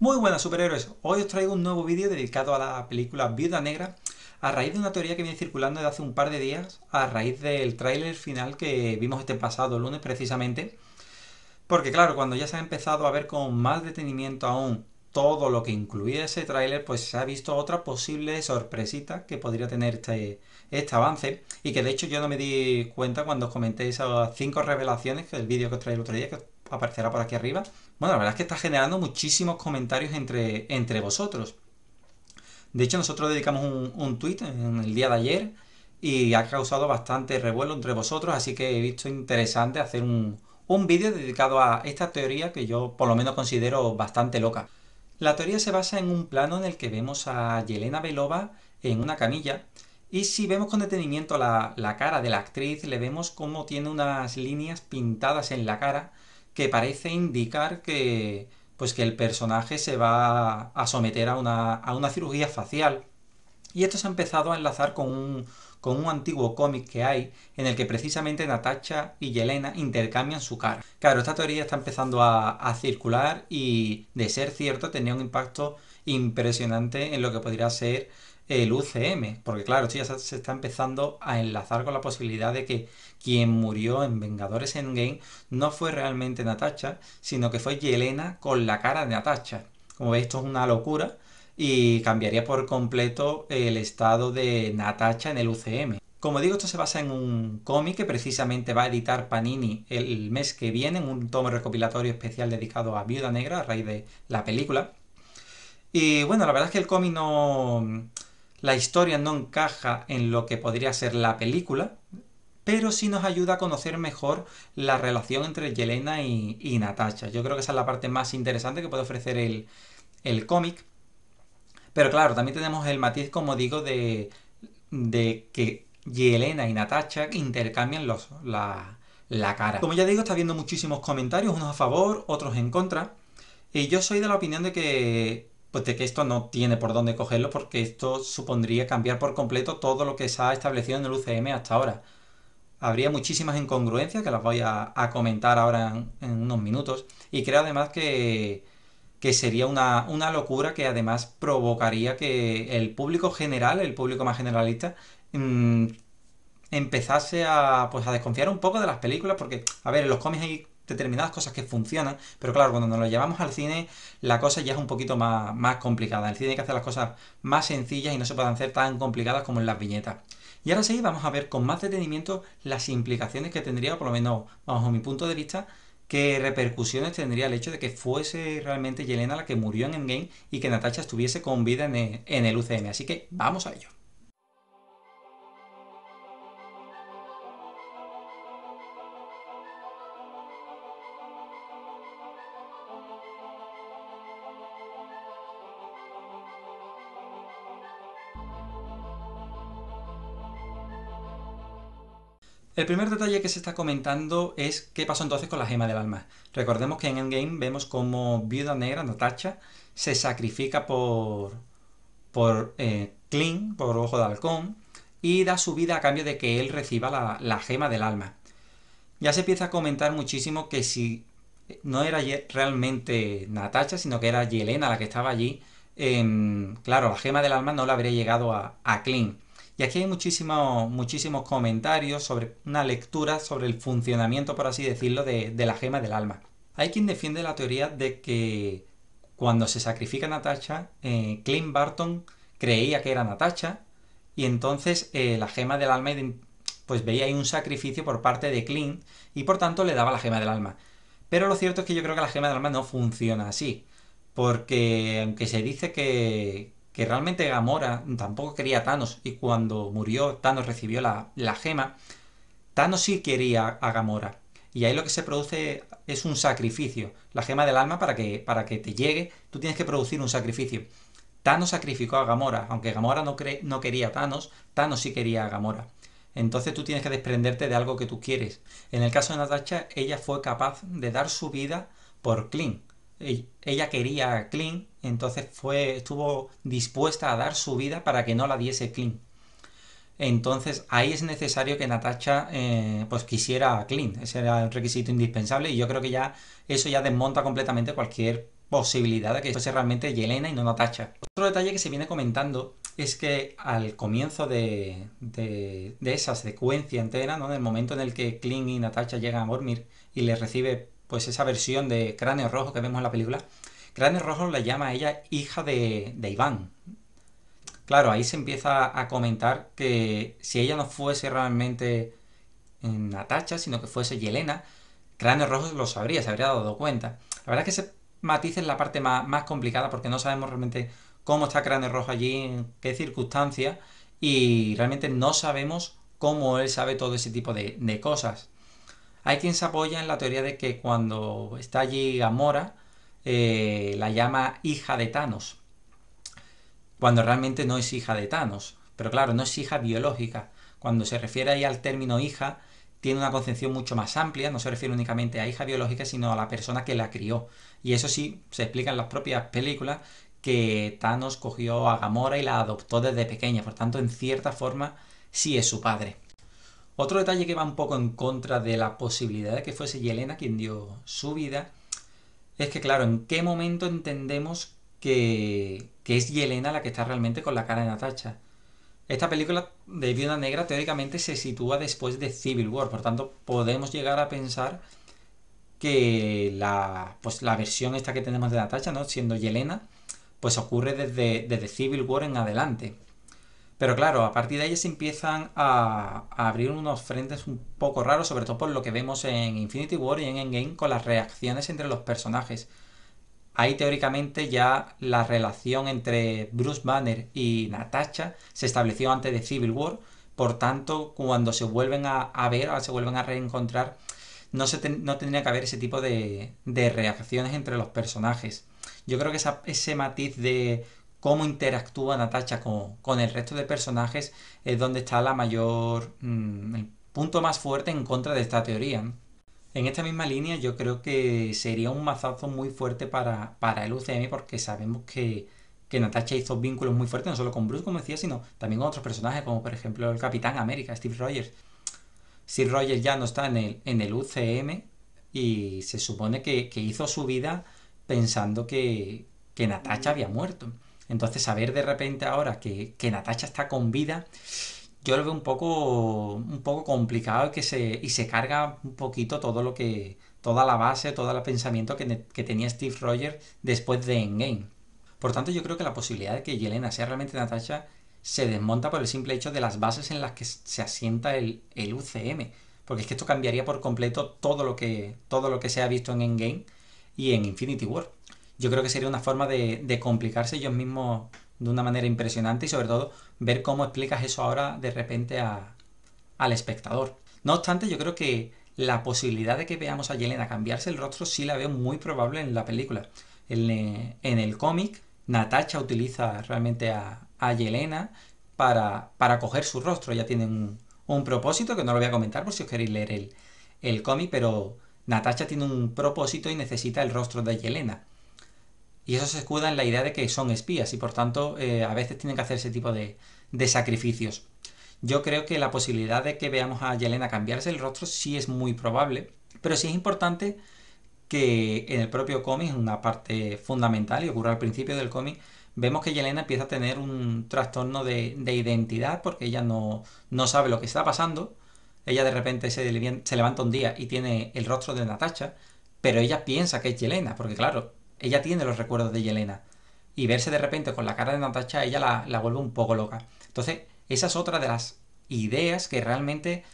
Muy buenas superhéroes, hoy os traigo un nuevo vídeo dedicado a la película Viuda Negra a raíz de una teoría que viene circulando desde hace un par de días, a raíz del tráiler final que vimos este pasado lunes precisamente, porque claro, cuando ya se ha empezado a ver con más detenimiento aún todo lo que incluía ese tráiler, pues se ha visto otra posible sorpresita que podría tener este, este avance y que de hecho yo no me di cuenta cuando os comenté esas cinco revelaciones que el vídeo que os traigo el otro día, que aparecerá por aquí arriba. Bueno, la verdad es que está generando muchísimos comentarios entre, entre vosotros. De hecho, nosotros dedicamos un, un tweet en el día de ayer y ha causado bastante revuelo entre vosotros, así que he visto interesante hacer un, un vídeo dedicado a esta teoría que yo por lo menos considero bastante loca. La teoría se basa en un plano en el que vemos a Yelena Belova en una camilla y si vemos con detenimiento la, la cara de la actriz, le vemos como tiene unas líneas pintadas en la cara que parece indicar que, pues que el personaje se va a someter a una, a una cirugía facial. Y esto se ha empezado a enlazar con un, con un antiguo cómic que hay en el que precisamente Natacha y Yelena intercambian su cara. Claro, esta teoría está empezando a, a circular y de ser cierto tenía un impacto impresionante en lo que podría ser el UCM, porque claro, esto ya se está empezando a enlazar con la posibilidad de que quien murió en Vengadores Endgame no fue realmente Natacha, sino que fue Yelena con la cara de Natacha. Como veis, esto es una locura y cambiaría por completo el estado de Natacha en el UCM. Como digo, esto se basa en un cómic que precisamente va a editar Panini el mes que viene, en un tomo recopilatorio especial dedicado a Viuda Negra a raíz de la película. Y bueno, la verdad es que el cómic no, la historia no encaja en lo que podría ser la película, pero sí nos ayuda a conocer mejor la relación entre Yelena y, Natasha. Yo creo que esa es la parte más interesante que puede ofrecer el, el cómic. Pero claro, también tenemos el matiz, como digo, de, de que Yelena y Natasha intercambian los, la, la cara. Como ya digo, está viendo muchísimos comentarios, unos a favor, otros en contra. Y yo soy de la opinión de que pues de que esto no tiene por dónde cogerlo porque esto supondría cambiar por completo todo lo que se ha establecido en el UCM hasta ahora. Habría muchísimas incongruencias que las voy a, comentar ahora en, unos minutos y creo además que, sería una, locura que además provocaría que el público general, el público más generalista, mm, empezase a, pues, a desconfiar un poco de las películas porque, a ver, en los cómics hay determinadas cosas que funcionan, pero claro, cuando nos lo llevamos al cine, la cosa ya es un poquito más, complicada. el cine hay que hacer las cosas más sencillas y no se pueden hacer tan complicadas como en las viñetas. Y ahora sí, vamos a ver con más detenimiento las implicaciones que tendría, por lo menos bajo mi punto de vista, qué repercusiones tendría el hecho de que fuese realmente Yelena la que murió en Endgame y que Natasha estuviese con vida en el, en el UCM. Así que vamos a ello. El primer detalle que se está comentando es qué pasó entonces con la gema del alma. Recordemos que en Endgame vemos como Viuda Negra, Natasha, se sacrifica por, por eh, por Ojo de Halcón, y da su vida a cambio de que él reciba la, gema del alma. Ya se empieza a comentar muchísimo que si eh, no era realmente Natasha, sino que era Yelena la que estaba allí, em, claro, la gema del alma no le habría llegado a, a y aquí hay muchísimos muchísimos comentarios sobre una lectura sobre el funcionamiento, por así decirlo, de, la gema del alma. Hay quien defiende la teoría de que cuando se sacrifica Natasha, eh, Clint Barton creía que era Natasha y entonces eh, la gema del alma pues veía ahí un sacrificio por parte de Clint y por tanto le daba la gema del alma. Pero lo cierto es que yo creo que la gema del alma no funciona así, porque aunque se dice que, que realmente Gamora tampoco quería a Thanos y cuando murió Thanos recibió la, gema, Thanos sí quería a Gamora. Y ahí lo que se produce es un sacrificio. La gema del alma para que, para que te llegue, tú tienes que producir un sacrificio. Thanos sacrificó a Gamora, aunque Gamora no, no quería a Thanos, Thanos sí quería a Gamora. Entonces tú tienes que desprenderte de algo que tú quieres. En el caso de Natasha, ella fue capaz de dar su vida por Clint ella quería a Clint, entonces fue, estuvo dispuesta a dar su vida para que no la diese Clint. Entonces ahí es necesario que Natasha eh, pues quisiera a Clint, ese era un requisito indispensable y yo creo que ya eso ya desmonta completamente cualquier posibilidad de que sea realmente Yelena y no Natasha. Otro detalle que se viene comentando es que al comienzo de, esa secuencia entera, ¿no? en el momento en el que Clint y Natasha llegan a dormir y les recibe pues esa versión de Cráneo Rojo que vemos en la película, Cráneo Rojo la llama a ella hija de, Iván. Claro, ahí se empieza a comentar que si ella no fuese realmente Natacha, sino que fuese Yelena, Cráneo Rojo lo sabría, se habría dado cuenta. La verdad es que ese matiz es la parte más, complicada porque no sabemos realmente cómo está Cráneo Rojo allí, en qué circunstancia y realmente no sabemos cómo él sabe todo ese tipo de, de cosas. Hay quien se apoya en la teoría de que cuando está allí Gamora, eh, la llama hija de Thanos, cuando realmente no es hija de Thanos. Pero claro, no es hija biológica. Cuando se refiere ahí al término hija, tiene una concepción mucho más amplia, no se refiere únicamente a hija biológica, sino a la persona que la crió. Y eso sí, se explica en las propias películas que Thanos cogió a Gamora y la adoptó desde pequeña, por tanto, en cierta forma, sí es su padre. Otro detalle que va un poco en contra de la posibilidad de que fuese Yelena quien dio su vida es que, claro, ¿en qué momento entendemos que, es Yelena la que está realmente con la cara de Natacha? Esta película de Viuda Negra teóricamente se sitúa después de Civil War, por tanto podemos llegar a pensar que la, pues, versión esta que tenemos de Natacha, ¿no? siendo Yelena, pues ocurre desde Civil War en adelante. Pero claro, a partir de ahí se empiezan a, abrir unos frentes un poco raros, sobre todo por lo que vemos en Infinity War y en Endgame con las reacciones entre los personajes. Ahí teóricamente ya la relación entre Bruce Banner y Natasha se estableció antes de Civil War, por tanto cuando se vuelven a, ver, ver, se vuelven a reencontrar, no, se tendría que haber ese tipo de, reacciones entre los personajes. Yo creo que ese matiz de cómo interactúa Natacha con, el resto de personajes es donde está la mayor, mm, el punto más fuerte en contra de esta teoría. En esta misma línea yo creo que sería un mazazo muy fuerte para, para el UCM porque sabemos que, Natacha hizo vínculos muy fuertes, no solo con Bruce, como decía, sino también con otros personajes, como por ejemplo el Capitán América, Steve Rogers. Steve Rogers ya no está en el, en el UCM y se supone que, hizo su vida pensando que, Natacha había muerto. Entonces, saber de repente ahora que, que Natasha está con vida, yo lo veo un poco, un poco complicado que se, y se carga un poquito todo lo que, toda la base, todo el pensamiento que, tenía Steve Rogers después de Endgame. Por tanto, yo creo que la posibilidad de que Yelena sea realmente Natasha se desmonta por el simple hecho de las bases en las que se asienta el, UCM. Porque es que esto cambiaría por completo todo lo que, todo lo que se ha visto en Endgame y en Infinity War yo creo que sería una forma de, complicarse ellos mismos de una manera impresionante y sobre todo ver cómo explicas eso ahora de repente al espectador. No obstante, yo creo que la posibilidad de que veamos a Yelena cambiarse el rostro sí la veo muy probable en la película. En, eh, el cómic, Natasha utiliza realmente a, Yelena para, coger su rostro. Ya tiene un, propósito que no lo voy a comentar por si os queréis leer el, el cómic, pero Natasha tiene un propósito y necesita el rostro de Yelena. Y eso se escuda en la idea de que son espías y por tanto eh, a veces tienen que hacer ese tipo de, sacrificios. Yo creo que la posibilidad de que veamos a Yelena cambiarse el rostro sí es muy probable, pero sí es importante que en el propio cómic, una parte fundamental y ocurre al principio del cómic, vemos que Yelena empieza a tener un trastorno de, identidad porque ella no, no, sabe lo que está pasando. Ella de repente se, se, levanta un día y tiene el rostro de Natasha, pero ella piensa que es Yelena, porque claro, ella tiene los recuerdos de Yelena. Y verse de repente con la cara de Natacha ella la, vuelve un poco loca. Entonces, esa es otra de las ideas que realmente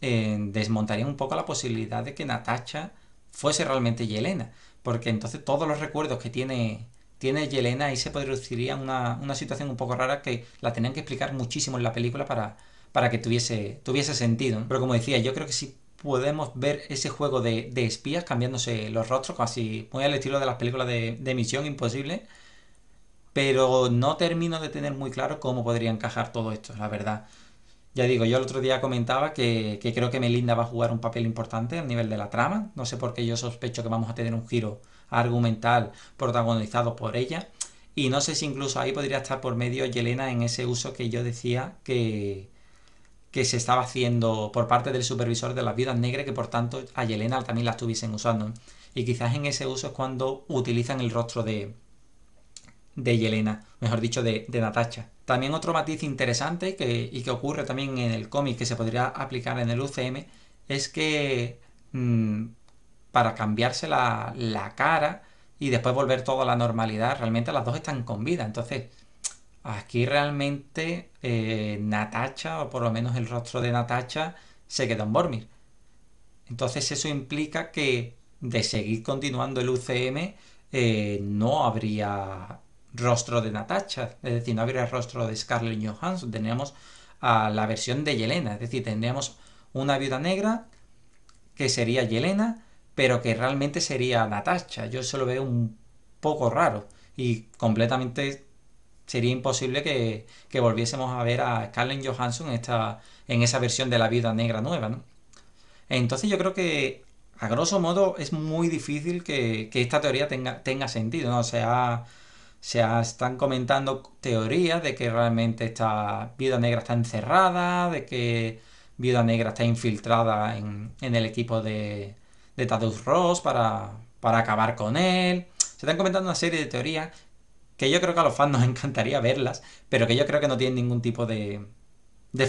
eh, desmontaría un poco la posibilidad de que Natacha fuese realmente Yelena. Porque entonces todos los recuerdos que tiene, tiene Yelena ahí se produciría una, una situación un poco rara que la tenían que explicar muchísimo en la película para, para que tuviese, tuviese sentido. Pero como decía, yo creo que sí podemos ver ese juego de, espías cambiándose los rostros, casi muy al estilo de las películas de, Misión Imposible. Pero no termino de tener muy claro cómo podría encajar todo esto, la verdad. Ya digo, yo el otro día comentaba que, que, creo que Melinda va a jugar un papel importante a nivel de la trama. No sé por qué yo sospecho que vamos a tener un giro argumental protagonizado por ella. Y no sé si incluso ahí podría estar por medio Yelena en ese uso que yo decía que, que se estaba haciendo por parte del supervisor de las viudas negras, que por tanto a Yelena también la estuviesen usando. Y quizás en ese uso es cuando utilizan el rostro de, de Yelena, mejor dicho, de, Natasha. También otro matiz interesante y que ocurre también en el cómic que se podría aplicar en el UCM es que mm, para cambiarse la, cara y después volver todo a la normalidad, realmente las dos están con vida. Entonces, Aquí realmente eh, Natacha, o por lo menos el rostro de Natacha, se quedó en Bormir. Entonces eso implica que de seguir continuando el UCM eh, no habría rostro de Natacha, es decir, no habría rostro de Scarlett Johansson, Teníamos a la versión de Yelena, es decir, tendríamos una viuda negra que sería Yelena, pero que realmente sería Natacha. Yo se lo veo un poco raro y completamente sería imposible que, volviésemos a ver a Scarlett Johansson en, esta, en esa versión de la vida negra nueva, ¿no? Entonces yo creo que, a grosso modo, es muy difícil que, esta teoría tenga, sentido, ¿no? O sea, se están comentando teorías de que realmente esta vida negra está encerrada, de que vida negra está infiltrada en, el equipo de, de Ross para, para acabar con él. Se están comentando una serie de teorías que yo creo que a los fans nos encantaría verlas, pero que yo creo que no tienen ningún tipo de,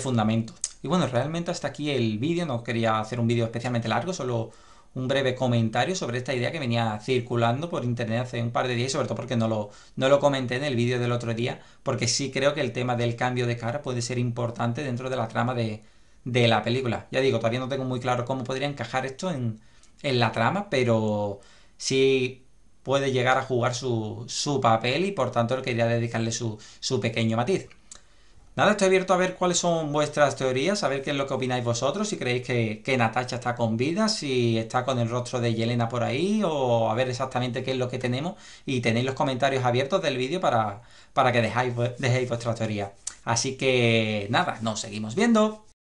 fundamento. Y bueno, realmente hasta aquí el vídeo, no quería hacer un vídeo especialmente largo, solo un breve comentario sobre esta idea que venía circulando por internet hace un par de días sobre todo porque no lo, no lo comenté en el vídeo del otro día, porque sí creo que el tema del cambio de cara puede ser importante dentro de la trama de, la película. Ya digo, todavía no tengo muy claro cómo podría encajar esto en la trama, pero sí puede llegar a jugar su, su papel y por tanto quería dedicarle su, su pequeño matiz. Nada, estoy abierto a ver cuáles son vuestras teorías, a ver qué es lo que opináis vosotros, si creéis que, que Natacha está con vida, si está con el rostro de Yelena por ahí, o a ver exactamente qué es lo que tenemos. Y tenéis los comentarios abiertos del vídeo para, para que dejáis, dejéis vuestra teoría. Así que nada, nos seguimos viendo.